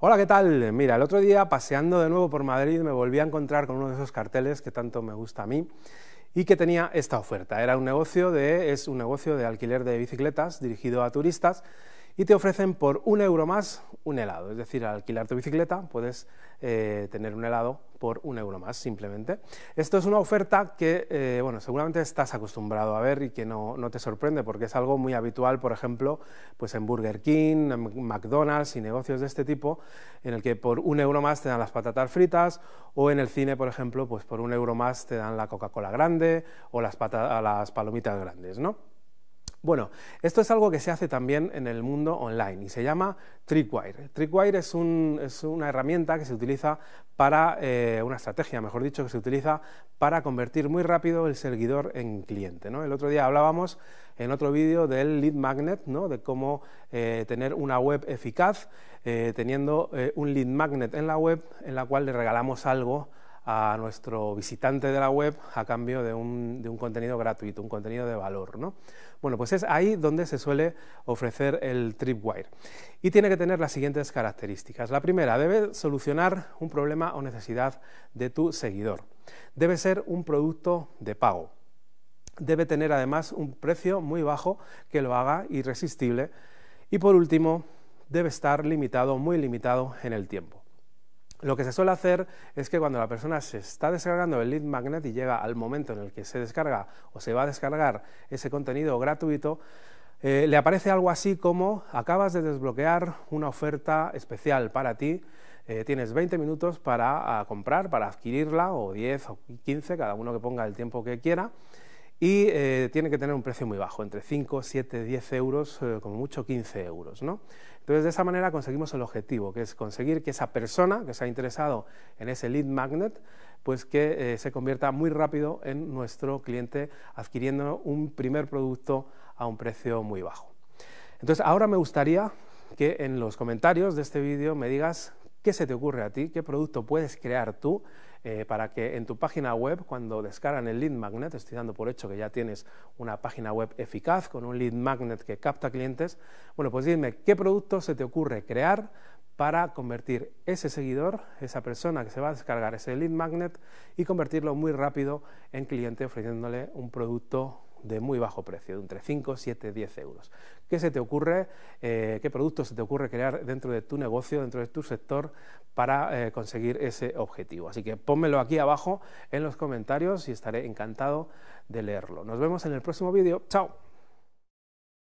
Hola, ¿qué tal? Mira, el otro día paseando de nuevo por Madrid me volví a encontrar con uno de esos carteles que tanto me gusta a mí y que tenía esta oferta. Era un negocio de, es un negocio de alquiler de bicicletas dirigido a turistas y te ofrecen por un euro más un helado. Es decir, al alquilar tu bicicleta puedes eh, tener un helado por un euro más simplemente. Esto es una oferta que, eh, bueno, seguramente estás acostumbrado a ver y que no, te sorprende porque es algo muy habitual, por ejemplo, pues en Burger King, en McDonald's y negocios de este tipo, en el que por un euro más te dan las patatas fritas o en el cine, por ejemplo, pues por un euro más te dan la Coca-Cola grande o las, las palomitas grandes, ¿no? Bueno, esto es algo que se hace también en el mundo online y se llama Trickwire. Trickwire es, una herramienta que se utiliza para, eh, una estrategia, mejor dicho, que se utiliza para convertir muy rápido el seguidor en cliente. El otro día hablábamos en otro vídeo del lead magnet, ¿no? de cómo eh, tener una web eficaz eh, teniendo un lead magnet en la web en la cual le regalamos algo a nuestro visitante de la web a cambio de un, contenido gratuito, un contenido de valor. ¿no? Bueno, pues es ahí donde se suele ofrecer el Tripwire. Y tiene que tener las siguientes características. La primera, debe solucionar un problema o necesidad de tu seguidor. Debe ser un producto de pago. Debe tener además un precio muy bajo que lo haga irresistible. Y por último, debe estar limitado, muy limitado en el tiempo. Lo que se suele hacer es que cuando la persona se está descargando el lead magnet y llega al momento en el que se descarga o se va a descargar ese contenido gratuito, eh, le aparece algo así como acabas de desbloquear una oferta especial para ti, eh, tienes 20 minutos para ah, comprar, para adquirirla, o 10 o 15, cada uno que ponga el tiempo que quiera y eh, tiene que tener un precio muy bajo, entre 5, 7, 10 euros, eh, como mucho 15 euros. Entonces, de esa manera conseguimos el objetivo, que es conseguir que esa persona que se ha interesado en ese lead magnet, pues que eh, se convierta muy rápido en nuestro cliente adquiriendo un primer producto a un precio muy bajo. Entonces, ahora me gustaría que en los comentarios de este vídeo me digas ¿Qué se te ocurre a ti? ¿Qué producto puedes crear tú eh, para que en tu página web, cuando descargan el lead magnet, estoy dando por hecho que ya tienes una página web eficaz con un lead magnet que capta clientes, bueno, pues dime, ¿qué producto se te ocurre crear para convertir ese seguidor, esa persona que se va a descargar ese lead magnet y convertirlo muy rápido en cliente ofreciéndole un producto de muy bajo precio, de entre 5, 7, 10 euros. ¿Qué se te ocurre, eh, qué productos se te ocurre crear dentro de tu negocio, dentro de tu sector, para eh, conseguir ese objetivo? Así que pónmelo aquí abajo en los comentarios y estaré encantado de leerlo. Nos vemos en el próximo vídeo. ¡Chao!